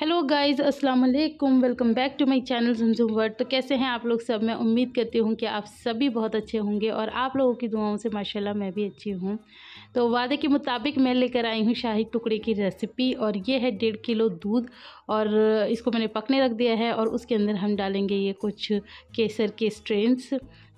hello guys अस्सलाम वालेकुम welcome back to my channel जमजुम वर्ड तो कैसे हैं आप लोग सब मैं उम्मीद करती हूँ कि आप सभी बहुत अच्छे होंगे और आप लोगों की दुआओं से माशाल्लाह मैं भी अच्छी हूँ तो वादे के मुताबिक मैं लेकर आई हूँ शाही टुकड़े की रेसिपी और ये है डेढ़ किलो दूध और इसको मैंने पकने रख दिया है और उसके अंदर हम डालेंगे ये कुछ केसर के स्ट्रेंस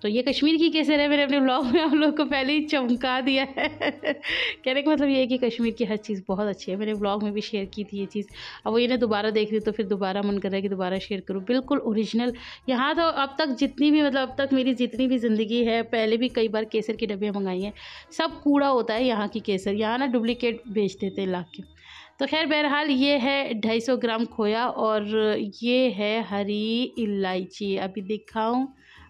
तो ये कश्मीर की कैसे रहे मैंने अपने ब्लॉग में आप लोग को पहले ही चमका दिया है कहने का मतलब ये है कि कश्मीर की हर चीज़ बहुत अच्छी है मैंने ब्लॉग में भी शेयर की थी ये चीज़ अब वो ये ना दोबारा देख रही तो फिर दोबारा मन कर रहा है कि दोबारा शेयर करूँ बिल्कुल ओरिजिनल यहाँ तो अब तक जितनी भी मतलब अब तक मेरी जितनी भी ज़िंदगी है पहले भी कई बार केसर के डब्बे मंगाई हैं सब कूड़ा होता है यहाँ की केसर यहाँ ना डुप्लिकेट बेच देते ला के तो खैर बहरहाल ये है ढाई सौ ग्राम खोया और ये है हरी इलायची अभी दिखाऊँ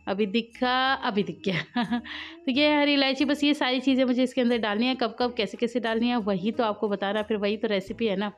अभी दिखा अभी दिख गया तो ये हरी इलायची बस ये सारी चीज़ें मुझे इसके अंदर डालनी है कब कब कैसे कैसे डालनी है वही तो आपको बताना फिर वही तो रेसिपी है ना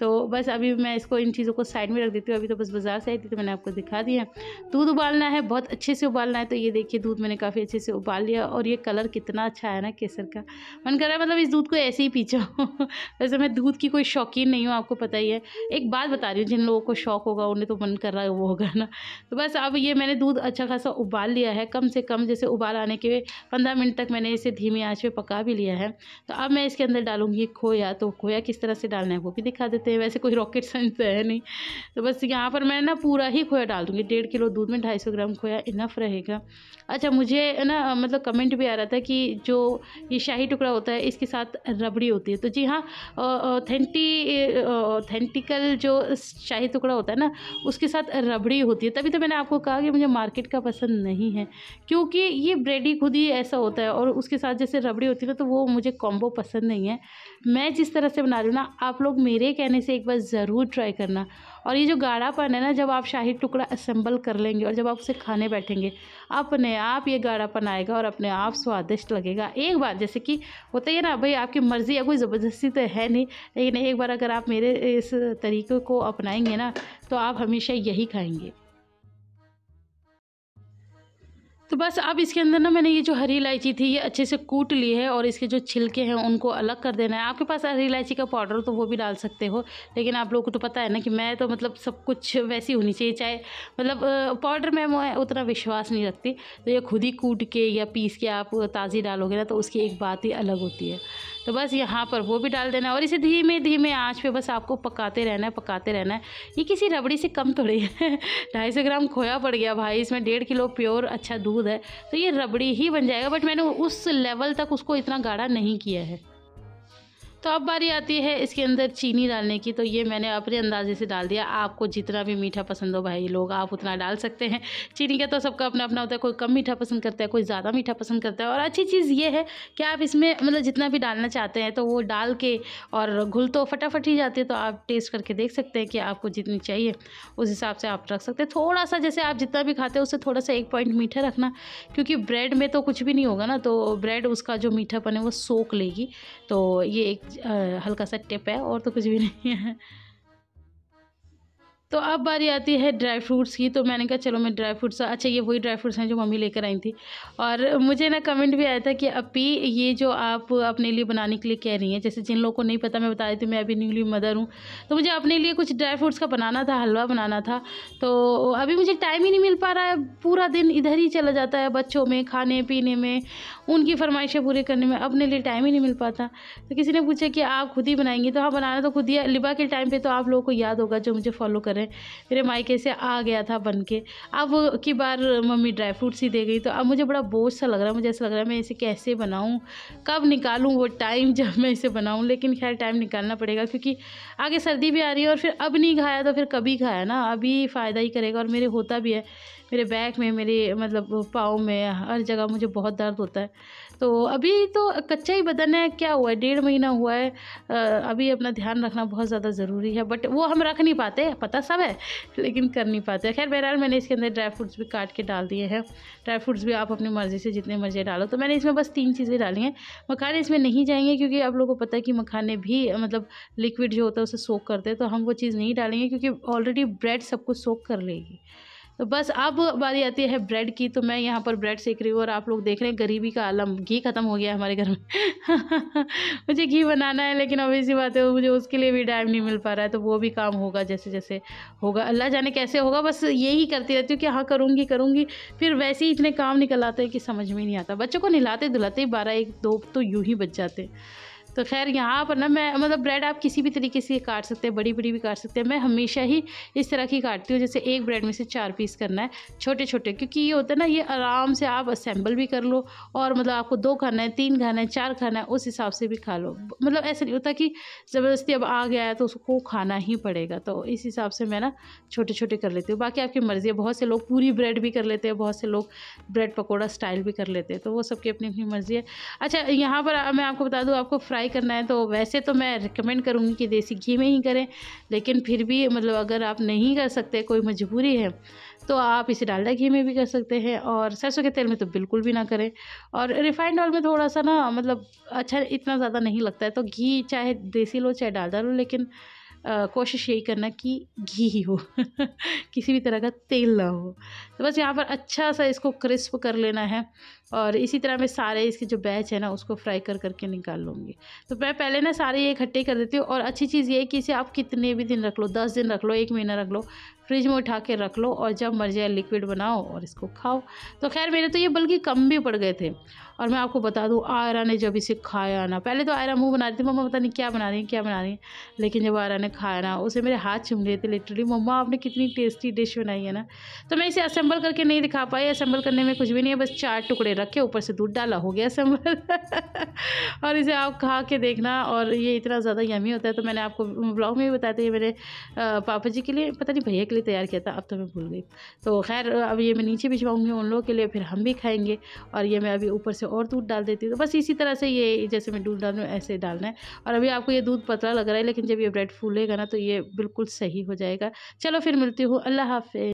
तो बस अभी मैं इसको इन चीज़ों को साइड में रख देती हूँ अभी तो बस बाज़ार से आई थी तो मैंने आपको दिखा दिया दूध उबालना है बहुत अच्छे से उबालना है तो ये देखिए दूध मैंने काफ़ी अच्छे से उबाल लिया और ये कलर कितना अच्छा है ना केसर का मन कर रहा है मतलब इस दूध को ऐसे ही पीछे वैसे मैं दूध की कोई शौकीन नहीं हूँ आपको पता ही है एक बात बता रही हूँ जिन लोगों को शौक होगा उन्हें तो मन कर रहा है वो होगा ना तो बस अब ये मैंने दूध अच्छा खासा उबाल लिया है कम से कम जैसे उबाल आने के पंद्रह मिनट तक मैंने इसे धीमी आँच पर पका भी लिया है तो अब मैं इसके अंदर डालूंगी खोया तो खोया किस तरह से डालना है वो भी दिखा देते हैं वैसे कोई रॉकेट साइंस है नहीं तो बस यहाँ पर मैं ना पूरा ही खोया डाल दूँगी डेढ़ किलो दूध में ढाई ग्राम खोया इनफ रहेगा अच्छा मुझे ना मतलब कमेंट भी आ रहा था कि जो ये शाही टुकड़ा होता है इसके साथ रबड़ी होती है तो जी हाँ ऑथेंटी ऑथेंटिकल जो शाही टुकड़ा होता है ना उसके साथ रबड़ी होती है तभी तो मैंने आपको कहा कि मुझे मार्केट का पसंद नहीं है क्योंकि ये ब्रेडी खुद ही ऐसा होता है और उसके साथ जैसे रबड़ी होती है तो वो मुझे कॉम्बो पसंद नहीं है मैं जिस तरह से बना रही हूँ ना आप लोग मेरे कहने से एक बार ज़रूर ट्राई करना और ये जो गाढ़ापन है ना जब आप शाही टुकड़ा असम्बल कर लेंगे और जब आप उसे खाने बैठेंगे अपने आप ये गाढ़ापन आएगा और अपने आप स्वादिष्ट लगेगा एक बार जैसे कि होता ही है ना भाई आपकी मर्ज़ी या कोई ज़बरदस्ती तो है नहीं लेकिन एक बार अगर आप मेरे इस तरीके को अपनाएंगे ना तो आप हमेशा यही खाएंगे तो बस अब इसके अंदर ना मैंने ये जो हरी इलायची थी ये अच्छे से कूट ली है और इसके जो छिलके हैं उनको अलग कर देना है आपके पास हरी इलायची का पाउडर तो वो भी डाल सकते हो लेकिन आप लोगों को तो पता है ना कि मैं तो मतलब सब कुछ वैसी होनी चाहिए चाहे मतलब पाउडर में मैं उतना विश्वास नहीं रखती तो ये खुद ही कूट के या पीस के आप ताज़ी डालोगे ना तो उसकी एक बात ही अलग होती है तो बस यहाँ पर वो भी डाल देना और इसे धीमे धीमे आँच पर बस आपको पकाते रहना है पकाते रहना है ये किसी रबड़ी से कम थोड़ी है ढाई सौ ग्राम खोया पड़ गया भाई इसमें डेढ़ किलो प्योर अच्छा दूध है तो ये रबड़ी ही बन जाएगा बट मैंने उस लेवल तक उसको इतना गाढ़ा नहीं किया है तो अब बारी आती है इसके अंदर चीनी डालने की तो ये मैंने अपने अंदाजे से डाल दिया आपको जितना भी मीठा पसंद हो भाई लोग आप उतना डाल सकते हैं चीनी का तो सबका अपना अपना होता है कोई कम मीठा पसंद करता है कोई ज़्यादा मीठा पसंद करता है और अच्छी चीज़ ये है कि आप इसमें मतलब जितना भी डालना चाहते हैं तो वो डाल के और घुल तो फटाफट ही जाती है तो आप टेस्ट करके देख सकते हैं कि आपको जितनी चाहिए उस हिसाब से आप रख सकते हैं थोड़ा सा जैसे आप जितना भी खाते हैं उससे थोड़ा सा एक पॉइंट मीठा रखना क्योंकि ब्रेड में तो कुछ भी नहीं होगा ना तो ब्रेड उसका जो मीठापन है वो सोख लेगी तो ये एक हल्का सा टिप है और तो कुछ भी नहीं है तो अब बारी आती है ड्राई फ्रूट्स की तो मैंने कहा चलो मैं ड्राई फ्रूट्स अच्छा ये वही ड्राई फ्रूट्स हैं जो मम्मी लेकर आई थी और मुझे ना कमेंट भी आया था कि अपी ये जो आप अपने लिए बनाने के लिए कह रही हैं जैसे जिन लोगों को नहीं पता मैं बता रही थी मैं अभी न्यूली मदर हूँ तो मुझे अपने लिए कुछ ड्राई फ्रूट्स का बनाना था हलवा बनाना था तो अभी मुझे टाइम ही नहीं मिल पा रहा है पूरा दिन इधर ही चला जाता है बच्चों में खाने पीने में उनकी फरमाइशें पूरी करने में अपने लिए टाइम ही नहीं मिल पाता तो किसी ने पूछा कि आप खुद ही बनाएंगी तो हाँ बनाना तो खुद ही लिबा के टाइम पर तो आप लोगों को याद होगा जो मुझे फॉलो करें है मेरे मायके से आ गया था बन के अब की बार मम्मी ड्राई फ्रूट्स ही दे गई तो अब मुझे बड़ा बोझ सा लग रहा है मुझे ऐसा लग रहा है मैं इसे कैसे बनाऊँ कब निकालूँ वो टाइम जब मैं इसे बनाऊँ लेकिन खैर टाइम निकालना पड़ेगा क्योंकि आगे सर्दी भी आ रही है और फिर अब नहीं खाया तो फिर कभी खाया ना अभी फ़ायदा ही करेगा और मेरे होता भी है मेरे बैक में मेरे मतलब पाँव में हर जगह मुझे बहुत दर्द होता है तो अभी तो कच्चा ही बदन है क्या हुआ है डेढ़ महीना हुआ है अभी अपना ध्यान रखना बहुत ज़्यादा ज़रूरी है बट वो हम रख नहीं पाते पता सब है लेकिन कर नहीं पाते खैर बहरहाल मैंने इसके अंदर ड्राई फ्रूट्स भी काट के डाल दिए हैं ड्राई फ्रूट्स भी आप अपनी मर्ज़ी से जितने मर्ज़ी डालो तो मैंने इसमें बस तीन चीज़ें डाली हैं मखाने इसमें नहीं जाएंगे क्योंकि आप लोगों को पता है कि मखाने भी मतलब लिक्विड जो होता है उसे सोख करते हैं तो हम वो चीज़ नहीं डालेंगे क्योंकि ऑलरेडी ब्रेड सब कुछ सोख कर लेगी तो बस अब बारी आती है ब्रेड की तो मैं यहाँ पर ब्रेड सेक रही हूँ और आप लोग देख रहे हैं गरीबी का आलम घी ख़त्म हो गया हमारे घर में मुझे घी बनाना है लेकिन अब सी बात है मुझे उसके लिए भी टाइम नहीं मिल पा रहा है तो वो भी काम होगा जैसे जैसे होगा अल्लाह जाने कैसे होगा बस यही करती रहती हूँ कि हाँ करूँगी करूँगी फिर वैसे ही इतने काम निकल आते हैं कि समझ में नहीं आता बच्चों को नहलाते धुलाते ही बारह एक दो तो यूँ ही बच जाते तो खैर यहाँ पर ना मैं मतलब ब्रेड आप किसी भी तरीके से काट सकते हैं बड़ी बड़ी भी काट सकते हैं मैं हमेशा ही इस तरह की काटती हूँ जैसे एक ब्रेड में से चार पीस करना है छोटे छोटे क्योंकि ये होता है ना ये आराम से आप असेंबल भी कर लो और मतलब आपको दो खाना है तीन खाना है चार खाना है उस हिसाब से भी खा लो मतलब ऐसा नहीं होता कि ज़बरदस्ती अब आ गया है तो उसको खाना ही पड़ेगा तो इस हिसाब से मैं ना छोटे छोटे कर लेती हूँ बाकी आपकी मर्ज़ी है बहुत से लोग पूरी ब्रेड भी कर लेते हैं बहुत से लोग ब्रेड पकौड़ा स्टाइल भी कर लेते हैं तो वो सबकी अपनी अपनी मर्ज़ी है अच्छा यहाँ पर मैं आपको बता दूँ आपको फ्राई ट्राई करना है तो वैसे तो मैं रिकमेंड करूँगी कि देसी घी में ही करें लेकिन फिर भी मतलब अगर आप नहीं कर सकते कोई मजबूरी है तो आप इसे डालडा घी में भी कर सकते हैं और सरसों के तेल में तो बिल्कुल भी ना करें और रिफाइंड ऑयल में थोड़ा सा ना मतलब अच्छा इतना ज़्यादा नहीं लगता है तो घी चाहे देसी लो चाहे डालडा लो लेकिन कोशिश यही करना कि घी ही हो किसी भी तरह का तेल ना हो तो बस यहाँ पर अच्छा सा इसको क्रिस्प कर लेना है और इसी तरह मैं सारे इसके जो बैच है ना उसको फ्राई कर करके निकाल लूँगी तो मैं पहले ना सारे ये इकट्ठे कर देती हूँ और अच्छी चीज़ ये है कि इसे आप कितने भी दिन रख लो दस दिन रख लो एक महीना रख लो फ्रिज में उठा के रख लो और जब मर जाए लिक्विड बनाओ और इसको खाओ तो खैर मेरे तो ये बल्कि कम भी पड़ गए थे और मैं आपको बता दूँ आयरा ने जब इसे खाया ना पहले तो आयरा मुंह बना रही थी मम्मा पता नहीं क्या बना रही है क्या बना रही है लेकिन जब आयरा ने खाया ना उसे मेरे हाथ चुम लिए थे लिटरली मम्मा आपने कितनी टेस्टी डिश बनाई है ना तो मैं इसे असेंबल करके नहीं दिखा पाई असेंबल करने में कुछ भी नहीं है बस चार टुकड़े रखे ऊपर से दूध डाला हो गया असेंबल और इसे आप खा के देखना और ये इतना ज़्यादा यमी होता है तो मैंने आपको ब्लॉग में भी बताया था ये मेरे पापा जी के लिए पता नहीं भैया लिए तैयार किया था अब तो मैं भूल गई तो खैर अब ये मैं नीचे भिजवाऊँगी उन लोगों के लिए फिर हम भी खाएँगे और ये मैं अभी ऊपर से और दूध डाल देती हूँ तो बस इसी तरह से ये जैसे मैं दूध डाल ऐसे डालना है और अभी आपको ये दूध पतला लग रहा है लेकिन जब ये ब्रेड फूलेगा ना तो ये बिल्कुल सही हो जाएगा चलो फिर मिलती हूँ अल्लाह हाफ